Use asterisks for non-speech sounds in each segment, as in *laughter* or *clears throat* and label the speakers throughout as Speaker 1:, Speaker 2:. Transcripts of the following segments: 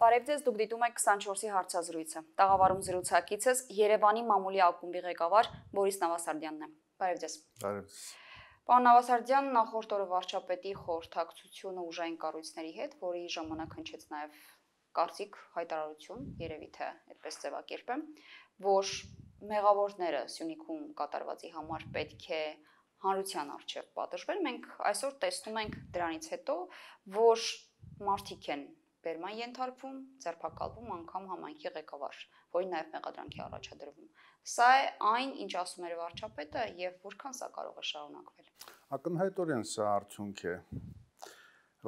Speaker 1: Բարև ձեզ, դուք դիտում եք 24-ի հարցազրույցը։ Տաղավարում զրուցակիցս Երևանի մամուլի ակումբի ղեկավար Բորիս Նավասարդյանն է։ Բարև ձեզ։ Բարև։ Պարոն Նավասարդյան, նախորդ օրը վարչապետի խորհրդակցությունը ուժային կառույցների հետ, որի ժամանակ հնչեց նաև կարծիք հայտարարություն, երևի թե այդպես ձևակերպեմ, որ մեղավորները Սյունիքում կատարվածի համար պետք է հանրության արժե պատժվել։ Մենք այսօր տեսնում ենք դրանից հետո, որ մարտիկ են բերման ենթարկվում, ձերբակալվում անգամ համայնքի ղեկավար, որին նաև մեղադրանքի առաջադրվում։ Սա է այն, ինչ ասում էր վարչապետը եւ որքան սա կարող է շարունակվել։
Speaker 2: Ակնհայտորեն սա արդյունք է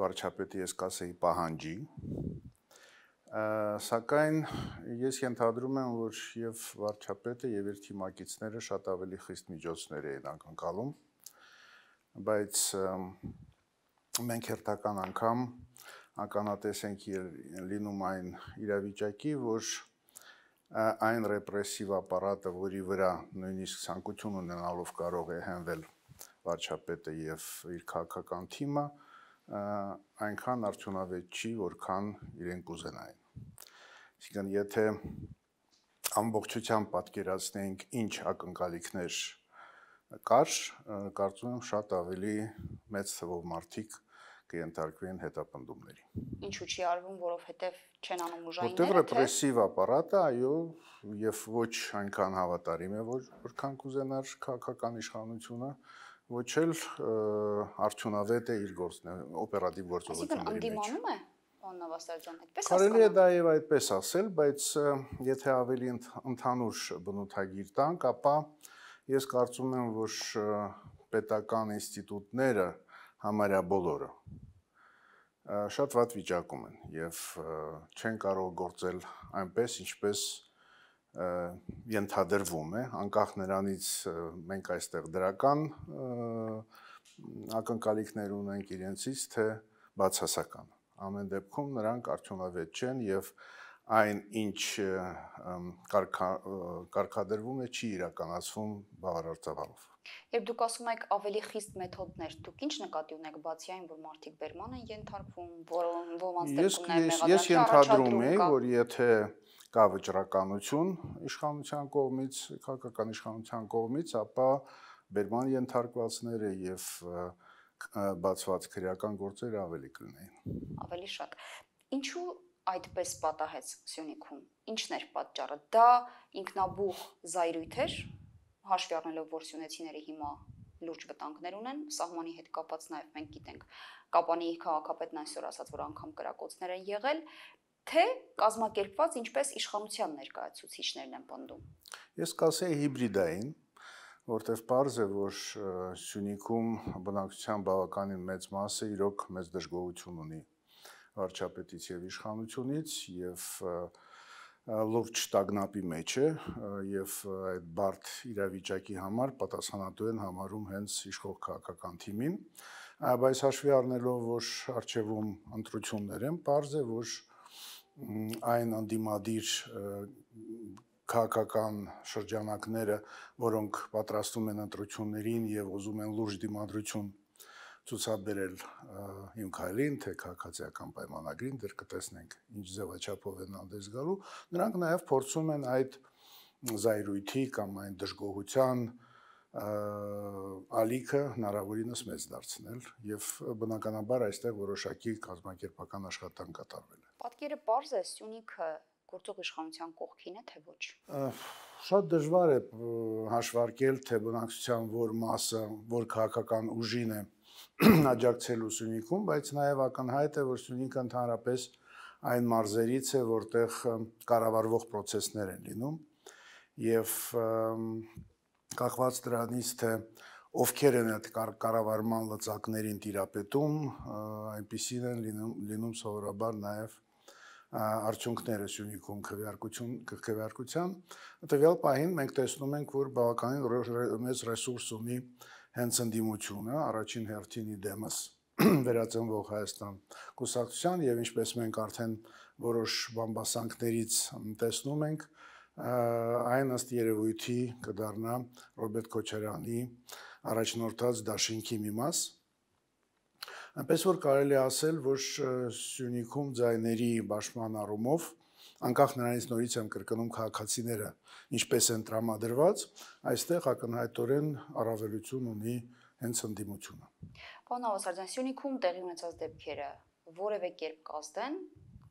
Speaker 2: վարչապետի ես կասեի պահանջի, սակայն ես ենթադրում եմ, որ եւ վարչապետը եւ իր թիմակիցները շատ ավելի խիստ միջոցներ են ակնկալում, բայց մենք հերթական անգամ ականատես ենք լինում այն իրավիճակի, որ այն ռեպրեսիվ ապարատը, որի վրա նույնիսկ ցանկություն ունենալով կարող է հենվել վարչապետը եւ իր քաղաքական թիմը, այնքան արդյունավետ չի, որքան իրեն կուզենային։ Իսկան եթե ամբողջությամբ պատկերացնենք ինչ ակնկալիքներ կար, կարծում եմ շատ ավելի մեծ թվով մարդիկ կենթարկվեն հետապնդումների։
Speaker 1: Ինչու չի արվում, որովհետև չեն անում ուժային։ Որտեղ ռեպրեսիվ
Speaker 2: ապարատը, այո, եւ ոչ այնքան հավատարիմ է, որ որքան կուզենար քաղաքական իշխանությունը, ոչ էլ արդյունավետ է իր գործն, օպերատիվ գործողությունների մեջ։ Այսինքն
Speaker 1: ընդդիմանում է Աննավաստարջան այդպես ասել։ Կարելի է
Speaker 2: դա եւ այդպես ասել, բայց եթե ավելի ընդհանուր բնութագիր տանք, ապա ես կարծում եմ, որ պետական ինստիտուտները, համարյա բոլորը շատ վատ վիճակում են եւ չեն կարող գործել այնպես ինչպես ենթադրվում է անկախ նրանից մենք այստեղ դրական ակնկալիքներ ունենք իրենցից թե բացասական ամեն դեպքում նրանք արդյունավետ չեն եւ այն ինչ կարգադրվում է չի իրականացվում բավարար ծավալով
Speaker 1: Երբ դուք ասում եք ավելի խիստ մեթոդներ, դուք ինչ նկատի ունեք բացի այն, որ մարդիկ բերման են ենթարկվում, ոմանց դեպքումներ մեղադրում։ Ես ենթադրում եմ, որ
Speaker 2: եթե կա վճռականություն իշխանության կողմից, քաղաքական իշխանության կողմից, ապա բերման ենթարկվածները եւ բացված քրեական գործերը ավելի կլինեին։
Speaker 1: Ավելի շատ։ Ինչու այդպես պատահեց Սյունիքում։ Ինչն էր պատճառը։ Դա ինքնաբուխ զայրույթ էր, հաշվի առնելով որ սյունեցիները հիմա լուրջ վտանգներ ունեն սահմանի հետ կապված նաև մենք գիտենք Կապանի քաղաքապետն այսօր ասաց որ անգամ կրակոցներ են եղել թե կազմակերպված ինչպես իշխանության ներկայացուցիչներն են պնդում
Speaker 2: ես կասեի հիբրիդային որտեվ պարզ է որ Սյունիքում բնակչության բավականին մեծ մասը իրոք մեծ դժգոհություն ունի վարչապետից եւ իշխանությունից եւ և լուրջ ստագնապի մեջ է եւ այդ բարդ իրավիճակի համար պատասխանատու են համարում հենց իշխող քաղաքական թիմին բայց հաշվի առնելով որ արժևում ընտրություններ են པարզ է որ այն անդիմադիր քաղաքական շրջանակները, որոնք պատրաստում են ընտրություններին եւ ուզում են լուրջ դիմադրություն ցուցաբերել իմ քայլին, թե քաղաքացիական պայմանագրին, դեռ կտեսնենք ինչ ձևաչափով են անդես գալու։ Նրանք նաև փորձում են այդ զայրույթի կամ այն դժգոհության ալիքը հնարավորինս մեծ դարձնել եւ բնականաբար այստեղ որոշակի կազմակերպական աշխատանք կատարվել է։
Speaker 1: Պատկերը པարզ է Սյունիքը գործող իշխանության կողքին է թե ոչ։
Speaker 2: Շատ դժվար է հաշվարկել թե բնակչության որ մասը, որ քաղաքական ուժին է *clears throat* աջակցելու Սյունիքում, բայց նաև ակնհայտ է, որ Սյունիքը ընդհանրապես այն մարզերից է, որտեղ կառավարվող process-ներ են լինում եւ կախված դրանից, թե ովքեր են այդ կառավարման լծակներին տիրապետում, այնպիսին են լինում, լինում սովորաբար նաև արդյունքները Սյունիքում քվեարկություն քվեարկության։ Տվյալ պահին մենք տեսնում ենք, որ բավականին մեծ ռեսուրս ունի հենց ընդդիմությունը առաջին հերթին իդեմս *clears throat* վերածնվող Հայաստան կուսակցության եւ ինչպես մենք արդեն որոշ բամբասանքներից տեսնում ենք այն ըստ երևույթի կդառնա Ռոբերտ Քոչարյանի առաջնորդած դաշինքի մի մաս այնպես որ կարելի ասել որ Սյունիքում ձայների ճաշման առումով անկախ նրանից նորից եմ կրկնում քաղաքացիները ինչպես են տրամադրված, այստեղ ակնհայտորեն առավելություն ունի հենց ընդդիմությունը։
Speaker 1: Պարոն Ավասարյան, Սյունիքում տեղի ունեցած դեպքերը որևէ կերպ կազդեն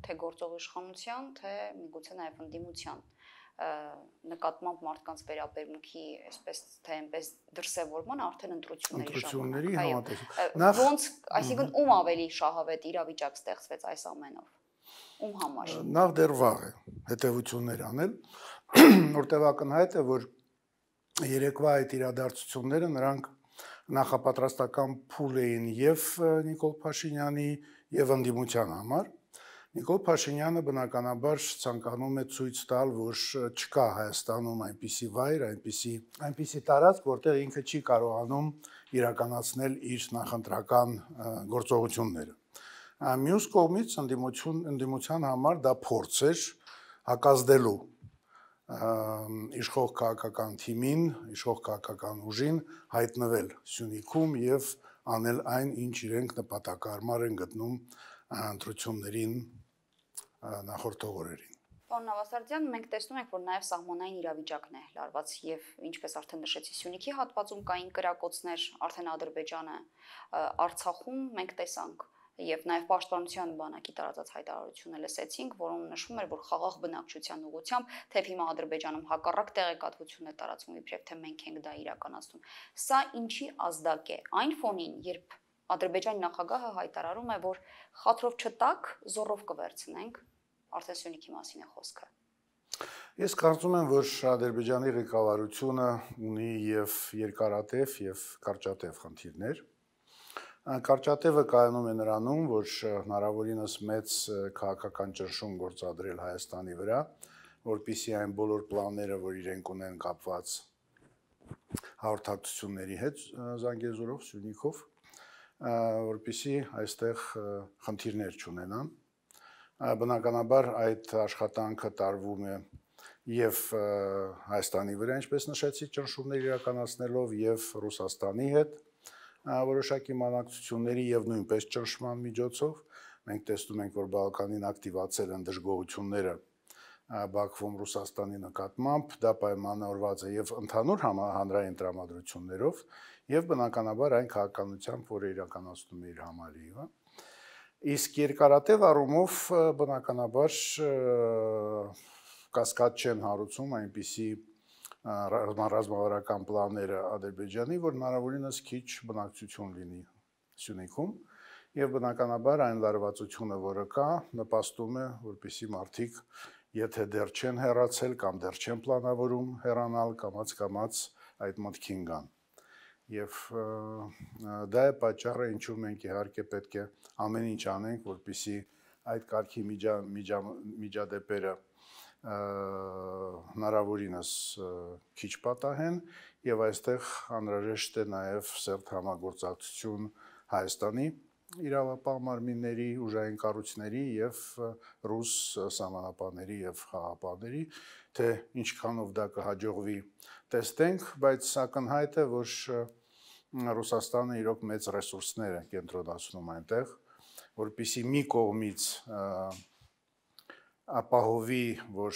Speaker 1: թե գործող իշխանության, թե միգուցե նաև ընդդիմության նկատմամբ մարդկանց վերաբերմունքի այսպես թե այնպես դրսևորման արդեն ընտրությունների ժամանակ։ Ընտրությունների համատեղ։ Նախ ոնց, այսինքն ում ավելի շահավետ իրավիճակ ստեղծվեց այս ամենով ում համար։
Speaker 2: Նախ դեռ վաղ է հետևություններ անել, *clears throat* որտեղ ակնհայտ է, որ երեկվա այդ իրադարձությունները նրանք նախապատրաստական փուլ էին եւ Նիկոլ Փաշինյանի եւ ընդդիմության համար։ Նիկոլ Փաշինյանը բնականաբար ցանկանում է ցույց տալ, որ չկա Հայաստանում այնպիսի վայր, այնպիսի այնպիսի տարածք, որտեղ ինքը չի կարողանում իրականացնել իր նախընտրական գործողությունները։ Մյուս կողմից ընդդիմություն ընդդիմության համար դա փորձ էր հակազդելու իշխող քաղաքական թիմին, իշխող քաղաքական ուժին հայտնվել Սյունիքում եւ անել այն, ինչ իրենք նպատակարմար են գտնում ընտրություններին նախորդ օրերին։
Speaker 1: Պարոն Նավասարդյան, մենք տեսնում ենք, որ նաև սահմանային իրավիճակն է լարված եւ ինչպես արդեն նշեցի Սյունիքի հատվածում կային կրակոցներ, արդեն Ադրբեջանը, Արցախում մենք տեսանք, եւ նաեւ պաշտպանության բանակի տարածած հայտարարությունը լսեցինք, որում նշվում էր, որ խաղաղ բնակչության ուղությամբ թեև հիմա Ադրբեջանում հակառակ տեղեկատվություն է տարածվում, իբրև թե մենք ենք դա իրականացնում։ Սա ինչի ազդակ է այն ֆոնին, երբ Ադրբեջանի նախագահը հայտարարում է, որ խաթրով չտակ, զորով կվերցնենք, արդեն Սյունիքի մասին է խոսքը։
Speaker 2: Ես կարծում եմ, որ Ադրբեջանի ղեկավարությունը ունի եւ երկարատև եւ կարճատև խնդիրներ Կարճատևը կայանում է նրանում, որ հնարավորինս մեծ քաղաքական ճնշում գործադրել Հայաստանի վրա, որpիսի այն բոլոր պլանները, որ իրենք ունեն կապված հաղորդակցությունների հետ Զանգեզուրով, Սյունիքով, որpիսի այստեղ խնդիրներ չունենան։ Բնականաբար այդ աշխատանքը տարվում է եւ Հայաստանի վրա, ինչպես նշեցի, ճնշումներ իրականացնելով եւ Ռուսաստանի հետ, որոշակի մանակցությունների եւ նույնպես ճնշման միջոցով մենք տեսնում ենք որ բալկանին ակտիվացել են դժգոհությունները Բաքվում Ռուսաստանի նկատմամբ դա պայմանավորված է եւ ընդհանուր հանրային տրամադրություններով եւ բնականաբար այն քաղաքականությամբ, որը իրականացնում է իր համարիվը։ Իսկ երկարատև առումով բնականաբար կասկած չեն հարուցում այնպիսի ռազմավարական պլանները Ադրբեջանի, որ հնարավորինս քիչ բնակչություն լինի Սյունիքում եւ բնականաբար այն լարվածությունը, որը կա, նպաստում է, որպիսի մարդիկ, եթե դեռ չեն հեռացել կամ դեռ չեն պլանավորում հեռանալ կամած-կամած այդ մտքին կան։ Եվ դա է պատճառը, ինչու մենք իհարկե պետք է ամեն ինչ անենք, որպիսի այդ կարգի միջա, միջա, միջադեպերը միջա հնարավորինս քիչ պատահեն եւ այստեղ անհրաժեշտ է նաեւ սերտ համագործակցություն Հայաստանի իրավապահ մարմինների, ուժային կառույցների եւ ռուս սահմանապահների եւ խաղապահների, թե ինչքանով դա կհաջողվի, տեսնենք, բայց ակնհայտ է, որ Ռուսաստանը իրոք մեծ ռեսուրսներ է կենտրոնացնում այնտեղ, որբիսի մի կողմից և, ապահովի, որ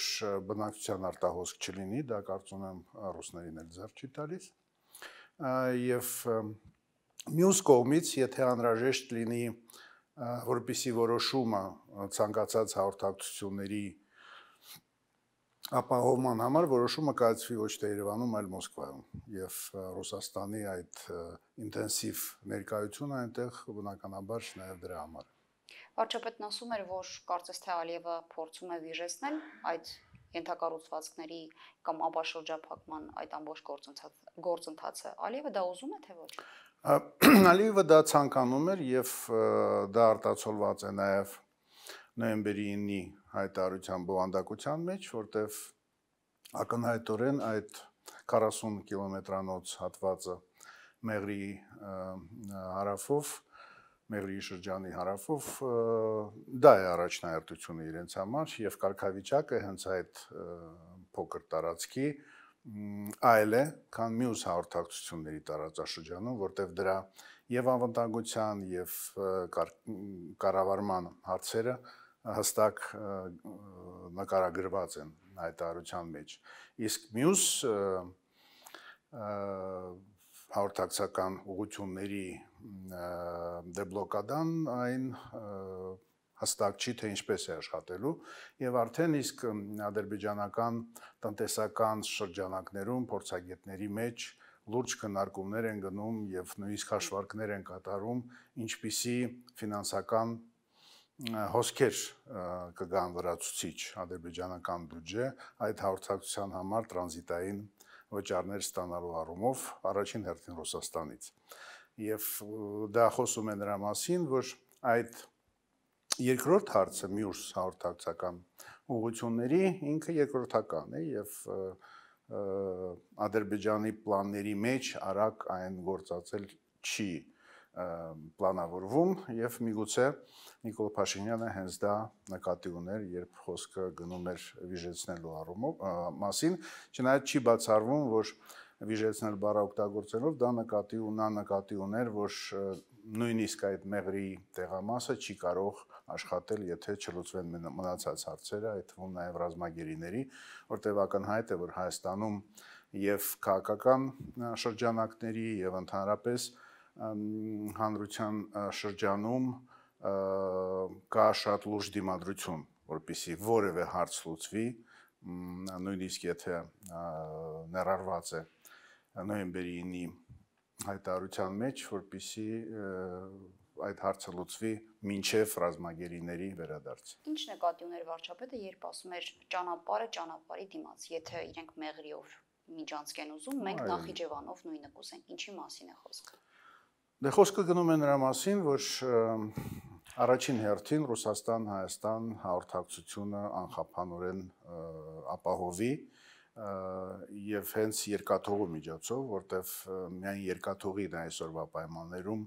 Speaker 2: բնակչության արտահոսք չլինի, դա կարծում եմ ռուսներին էլ ձեռք չի տալիս։ Եվ մյուս կողմից, եթե անհրաժեշտ լինի որպիսի որոշումը ցանկացած հաղորդակցությունների ապահովման համար որոշումը կայացվի ոչ թե Երևանում, այլ Մոսկվայում։ Եվ Ռուսաստանի այդ ինտենսիվ ներկայությունը այնտեղ բնականաբար նաև դրա համար
Speaker 1: Վարչապետն ասում էր, որ կարծես թե Ալիևը փորձում է վիժեցնել այդ ենթակառուցվածքների կամ ապաշրջափակման այդ ամբողջ գործընթաց գործընթացը Ալիևը դա ուզում է թե ոչ
Speaker 2: *clears throat* Ալիևը դա ցանկանում էր եւ դա արտացոլված է նաեւ նոյեմբերի 9-ի հայտարարության բովանդակության մեջ, որտեղ ակնհայտորեն այդ 40 կիլոմետրանոց հատվածը Մեղրի հարավով Մեղրի շրջանի հարավով դա է առաջնահերթությունը իրենց համար եւ կարգավիճակը հենց այդ փոքր տարածքի այլ է, քան մյուս հաղորդակցությունների տարածաշրջանում, որտեղ դրա եւ անվտանգության եւ կառավարման հարցերը հստակ նկարագրված են հայտարարության մեջ։ Իսկ մյուս և, և, և, և, և, և, և, և, և, հաղորդակցական ուղությունների դեբլոկադան այն հստակ չի թե ինչպես է աշխատելու եւ արդեն իսկ ադրբեջանական տնտեսական շրջանակներում փորձագետների մեջ լուրջ քննարկումներ են գնում եւ նույնիսկ հաշվարկներ են կատարում ինչպիսի ֆինանսական հոսքեր կգան վրացուցիչ ադրբեջանական բյուջե այդ հաղորդակցության համար տրանզիտային վճարներ ստանալու առումով առաջին հերթին Ռուսաստանից։ Եվ դա խոսում է նրա մասին, որ այդ երկրորդ հարցը մյուս հաղորդակցական ուղությունների ինքը երկրորդական է եւ Ադրբեջանի պլանների մեջ արագ այն գործածել չի պլանավորվում եւ միգուցե Նիկոլ Փաշինյանը հենց դա նկատի ուներ, երբ խոսքը գնում էր վիժեցնելու առումով մասին, չնայած չի բացառվում, որ վիժեցնել բառը օգտագործելով դա նկատի ունա նկատի ուներ, որ նույնիսկ այդ մեղրի տեղամասը չի կարող աշխատել, եթե չլուծվեն մնացած հարցերը, այդ թվում նաև ռազմագերիների, որտեղ ակնհայտ է, որ Հայաստանում եւ քաղաքական շրջանակների եւ ընդհանրապես և հանրության շրջանում կա շատ լուրջ դիմադրություն, որpիսի որևէ հարց լուծվի, նույնիսկ եթե ներառված է նոյեմբերի 9-ի հայտարարության մեջ, որpիսի այդ հարցը լուծվի մինչև ռազմագերիների վերադարձ։
Speaker 1: Ինչ նկատի ուներ վարչապետը, երբ ասում էր ճանապարհը ճանապարհի դիմաց, եթե իրենք մեղրիով միջանցք են ուզում, մենք Նախիջևանով նույնը կուսենք։ Ինչի մասին է խոսքը։
Speaker 2: Դե խոսքը գնում է նրա մասին, որ առաջին հերթին Ռուսաստան-Հայաստան հաղորդակցությունը անխափանորեն ապահովի եւ հենց երկաթողու միջոցով, որտեվ միայն երկաթողին այսօրվա պայմաններում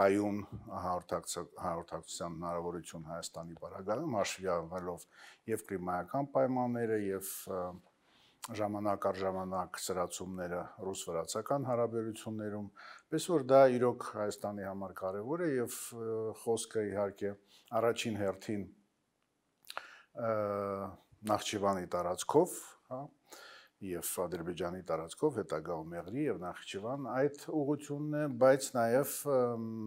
Speaker 2: կայուն հաղորդակցության հնարավորություն Հայաստանի բարակայում, հաշվի առնելով եւ կլիմայական պայմանները եւ և, և ժամանակ առ ժամանակ սրացումները ռուս-վրացական հարաբերություններում, պես որ դա իրոք Հայաստանի համար կարևոր է եւ խոսքը իհարկե առաջին հերթին Նախճիվանի տարածքով, հա, եւ Ադրբեջանի տարածքով հետագա Օմեղրի եւ Նախճիվան այդ ուղությունն է, բայց նաեւ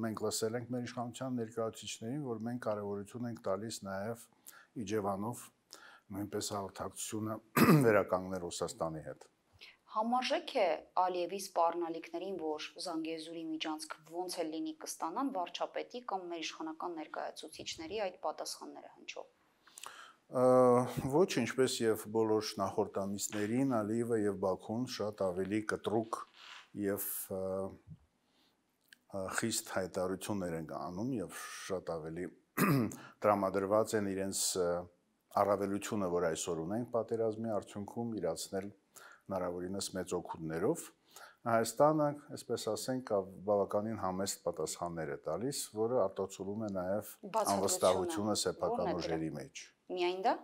Speaker 2: մենք լսել ենք մեր իշխանության ներկայացուցիչներին, որ մենք կարևորություն ենք տալիս նաեւ Իջևանով նույնպես հաղորդակցությունը *clears throat* վերականգնել Ռուսաստանի հետ։
Speaker 1: Համաժեք է Ալիևի սպառնալիքներին, որ Զանգեզուրի միջանցք ոնց է լինի կստանան վարչապետի կամ մեր իշխանական ներկայացուցիչների այդ պատասխանները հնչող։
Speaker 2: Ոչ, ինչպես եւ բոլոր նախորդ ամիսներին Ալիևը եւ Բաքուն շատ ավելի կտրուկ եւ խիստ հայտարարություններ են անում եւ շատ ավելի *clears throat* տրամադրված են իրենց և, առավելությունը, որ այսօր ունենք պատերազմի արդյունքում իրացնել հնարավորինս մեծ օգուտներով Հայաստանը, այսպես ասենք, բավականին համեստ պատասխաններ է տալիս, որը արտացոլում է նաև անվստահությունը սեփական ուժերի մեջ։ Միայն դա։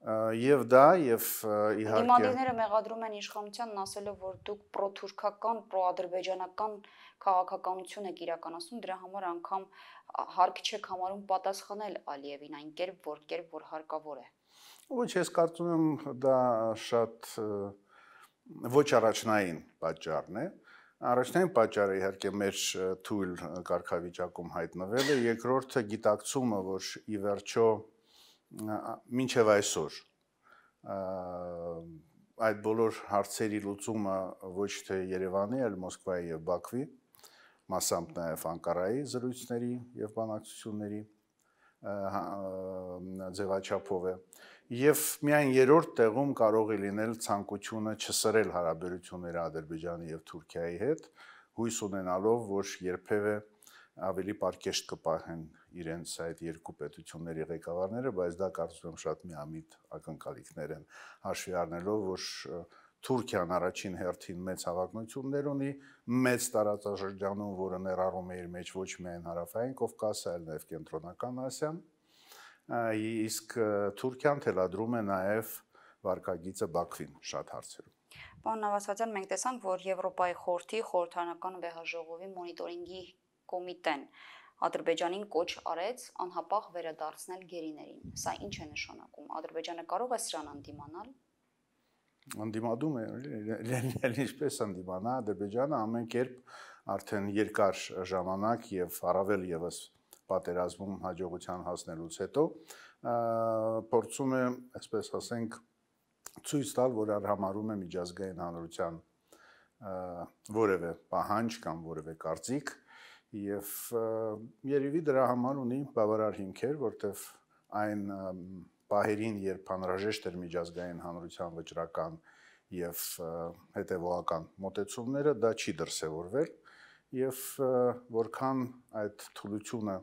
Speaker 2: Եվ դա եւ իհարկե Դիմադիրները
Speaker 1: մեղադրում են իշխանությանն ասելով, որ դուք պրոթուրքական, պրոադրբեջանական քաղաքականություն եք իրականացնում, դրա համար անգամ հարկ չեք համարում պատասխանել Ալիևին այն կերպ, որ կերպ որ հարկավոր է։
Speaker 2: Ոչ, ես կարծում եմ դա շատ ոչ առաջնային պատճառն է։ Առաջնային պատճառը իհարկե մեր թույլ կարգավիճակում հայտնվել է, երկրորդը գիտակցումը, որ ի վերջո մինչև այսօր այդ բոլոր հարցերի լուծումը ոչ թե Երևանի, այլ Մոսկվայի եւ Բաքվի, մասամբ նաեւ Անկարայի զրույցների եւ բանակցությունների հա, ձևաչափով է եւ միայն երրորդ տեղում կարող է լինել ցանկությունը չսրել հարաբերությունները Ադրբեջանի եւ Թուրքիայի հետ հույս ունենալով որ երբևէ ավելի պարկեշտ կպահեն իրենց այդ երկու պետությունների ղեկավարները, բայց դա կարծում եմ շատ միամիտ ակնկալիքներ են հաշվի առնելով, որ Թուրքիան առաջին հերթին մեծ հավակնություններ ունի մեծ տարածաշրջանում, որը ներառում է իր մեջ ոչ միայն հարավային Կովկասը, այլ նաև կենտրոնական Ասիան։ Իսկ Թուրքիան թելադրում է նաև վարկագիծը Բաքվին շատ հարցերում։
Speaker 1: Պարոն Նավասարյան, մենք տեսանք, որ Եվրոպայի խորհրդի խորհրդանական վեհաժողովի մոնիտորինգի կոմիտեն Ադրբեջանին կոչ արեց անհապաղ վերադարձնել գերիներին։ Սա ինչ է նշանակում։ Ադրբեջանը կարող է սրան անդիմանալ։
Speaker 2: Անդիմադում է, լեննել ինչպես անդիմանա Ադրբեջանը ամեն կերպ արդեն երկար ժամանակ եւ առավել եւս պատերազմում հաջողության հասնելուց հետո փորձում է, այսպես ասենք, ցույց տալ, որ արհամարում է միջազգային հանրության որևէ պահանջ կամ որևէ կարծիք, որ եւ երևի դրա համար ունի բավարար հիմքեր, որտեվ այն պահերին, երբ անհրաժեշտ էր միջազգային հանրության վճռական եւ հետեւողական մոտեցումները, դա չի դրսեւորվել եւ որքան այդ թուլությունը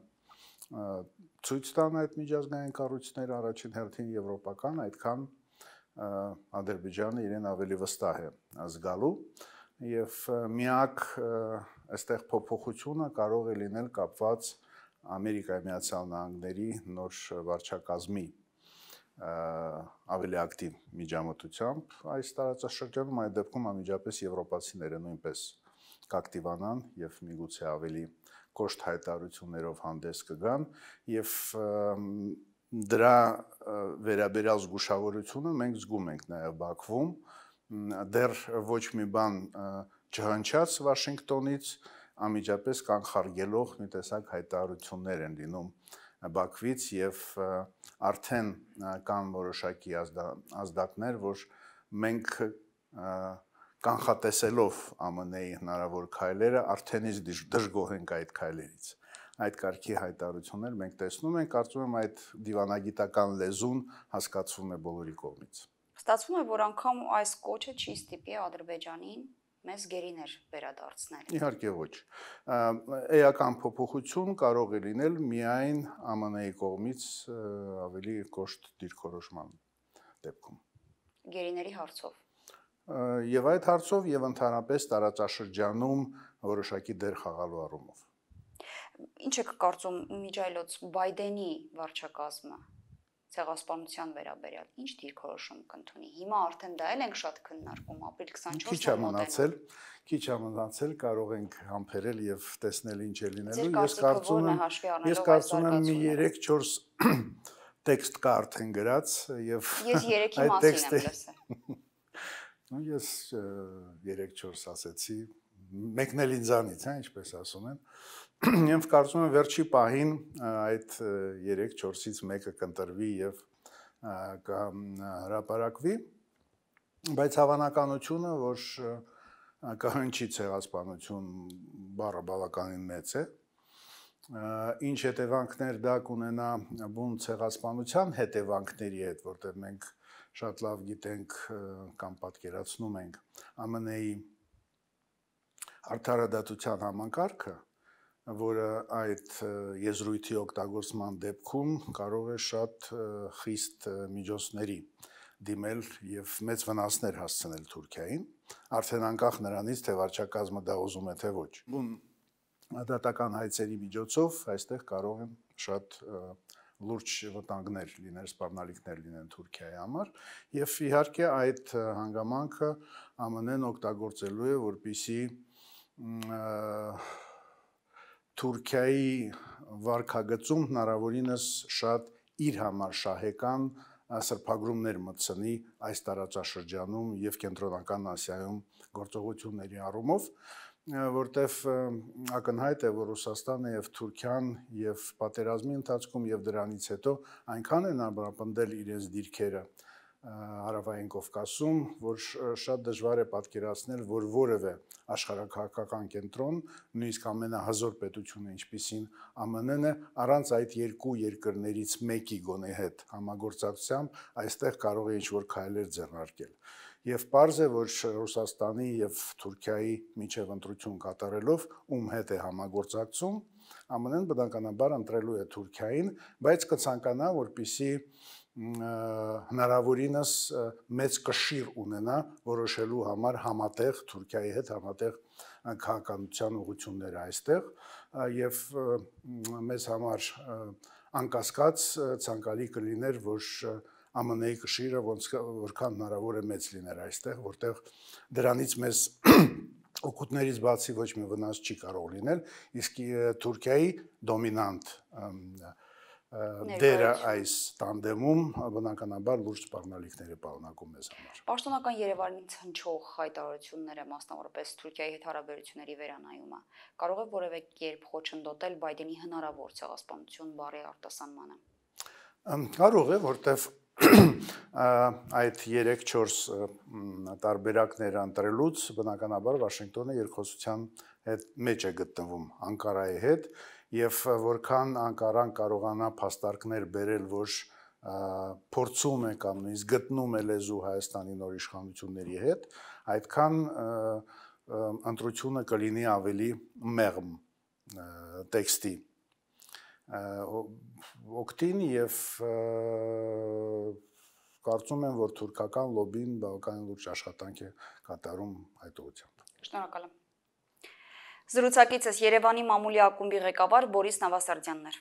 Speaker 2: ցույց տան այդ միջազգային կառույցները առաջին հերթին եվրոպական, այդքան Ադրբեջանը իրեն ավելի վստահ է զգալու եւ միակ այստեղ փոփոխությունը կարող է լինել կապված Ամերիկայի Միացյալ Նահանգների նոր վարչակազմի ավելի ակտիվ միջամտությամբ այս տարածաշրջանում այդ դեպքում անմիջապես եվրոպացիները նույնպես կակտիվանան եւ միգուցե ավելի կոշտ հայտարարություններով հանդես կգան եւ դրա վերաբերյալ զգուշավորությունը մենք զգում ենք նաեւ Բաքվում, դեռ ոչ մի բան ջհանչած Վաշինգտոնից ամիջապես կանխարգելող մի տեսակ հայտարարություններ են լինում Բաքվից եւ արդեն կան որոշակի ազդակներ, որ մենք կանխատեսելով ԱՄՆ-ի հնարավոր քայլերը արդեն իսկ դժգոհ ենք այդ քայլերից։ Այդ կարգի հայտարարություններ մենք տեսնում ենք, կարծում եմ այդ դիվանագիտական լեզուն հասկացվում է բոլորի կողմից
Speaker 1: ստացվում է, որ անգամ այս կոչը չի ստիպի Ադրբեջանին մեզ գերիներ վերադարձնել։
Speaker 2: Իհարկե ոչ։ Էական փոփոխություն կարող է լինել միայն ԱՄՆ-ի կողմից ավելի կոշտ դիրքորոշման դեպքում։
Speaker 1: Գերիների հարցով
Speaker 2: եւ այդ հարցով եւ ընդհանրապես տարածաշրջանում որոշակի դեր խաղալու առումով։
Speaker 1: Ինչ է կարծում Միջայլոց Բայդենի վարչակազմը ցեղասպանության վերաբերյալ ինչ դիրքորոշում կընդունի։ Հիմա արդեն դա էլ ենք շատ քննարկում ապրիլ 24-ը։ Քիչ ամնացել,
Speaker 2: քիչ ամնացել կարող ենք համբերել եւ տեսնել ինչ է լինելու։ Ես կարծում եմ ես կարծում եմ մի 3-4 *clears throat* տեքստ կա արդեն գրած եւ Ես 3-ի մասին եմ լսել։ Ну *laughs* ես 3-4 ասեցի մեկնել ինձանից, հա, ինչպես ասում են։ Եվ կարծում եմ վերջի պահին այդ 3-4-ից մեկը կընտրվի եւ հրաπαրակվի, բայց հավանականությունը, որ կհնչի ցեղասպանություն բառը բավականին մեծ է, ինչ հետևանքներ դա կունենա բուն ցեղասպանության հետևանքների հետ, որտեղ մենք շատ լավ գիտենք կամ պատկերացնում ենք ԱՄՆ-ի արդարադատության համակարգը, որը այդ եզրույթի օգտագործման դեպքում կարող է շատ խիստ միջոցների դիմել եւ մեծ վնասներ հասցնել Թուրքիային, արդեն անկախ նրանից, թե վարչակազմը դա ուզում է թե ոչ։ Բուն դատական հայցերի միջոցով այստեղ կարող են շատ լուրջ վտանգներ լինել, սպառնալիքներ լինեն Թուրքիայի համար եւ իհարկե այդ հանգամանքը ԱՄՆ-ն օգտագործելու է որպիսի և, Թուրքիայի վարկագծում հնարավորինս շատ իր համար շահեկան սրբագրումներ մտցնի այս տարածաշրջանում եւ կենտրոնական Ասիայում գործողությունների առումով որտեվ ակնհայտ է որ Ռուսաստանը եւ Թուրքիան եւ պատերազմի ընթացքում եւ դրանից հետո այնքան են ամբրապնդել իրենց դիրքերը հարավային Կովկասում, որ շատ դժվար է պատկերացնել, որ որևէ աշխարհակահաղական կենտրոն, նույնիսկ ամենահզոր պետությունը, ինչպիսին ԱՄՆ-ն է, առանց այդ երկու երկրներից մեկի գոնե հետ համագործակցությամբ այստեղ կարող է ինչ-որ քայլեր ձեռնարկել։ Եվ պարզ է, որ Ռուսաստանի եւ Թուրքիայի միջև ընտրություն կատարելով ում հետ է համագործակցում, ԱՄՆ-ն բնականաբար ընտրելու է Թուրքիային, բայց կցանկանա, որpիսի հնարավորինս մեծ կշիռ ունենա որոշելու համար համատեղ Թուրքիայի հետ համատեղ քաղաքականության ուղությունները այստեղ եւ մեզ համար անկասկած ցանկալի կլիներ որ ԱՄՆ-ի կշիռը ոնց որքան հնարավոր է մեծ լիներ այստեղ որտեղ դրանից մեզ *clears throat* օկուտներից բացի ոչ մի վնաս չի կարող լինել իսկ Թուրքիայի դոմինանտ և, դերը այս տանդեմում բնականաբար լուրջ սպառնալիքներ է պարունակում մեզ համար։
Speaker 1: Պաշտոնական Երևանից հնչող հայտարարությունները մասնավորապես Թուրքիայի հետ հարաբերությունների վերանայումը կարող է որևէ կերպ խոչընդոտել Բայդենի հնարավոր ցեղասպանություն բարի արտասանմանը։
Speaker 2: Կարող է, որտեվ այդ 3-4 տարբերակներ ընտրելուց բնականաբար Վաշինգտոնը երկխոսության հետ մեջ է գտնվում Անկարայի հետ, հետ եւ որքան Անկարան կարողանա փաստարկներ բերել, որ փորձում է կամ նույնիսկ գտնում է լեզու Հայաստանի նոր իշխանությունների հետ, այդքան ընտրությունը կլինի ավելի մեղմ տեքստի օկտին եւ կարծում եմ որ թուրքական լոբին բավականին լուրջ աշխատանք է կատարում այդ
Speaker 1: ուղղությամբ։ Շնորհակալ եմ։ Զրուցակիցս Երևանի մամուլի ակումբի ղեկավար Բորիս Նավասարդյանն էր։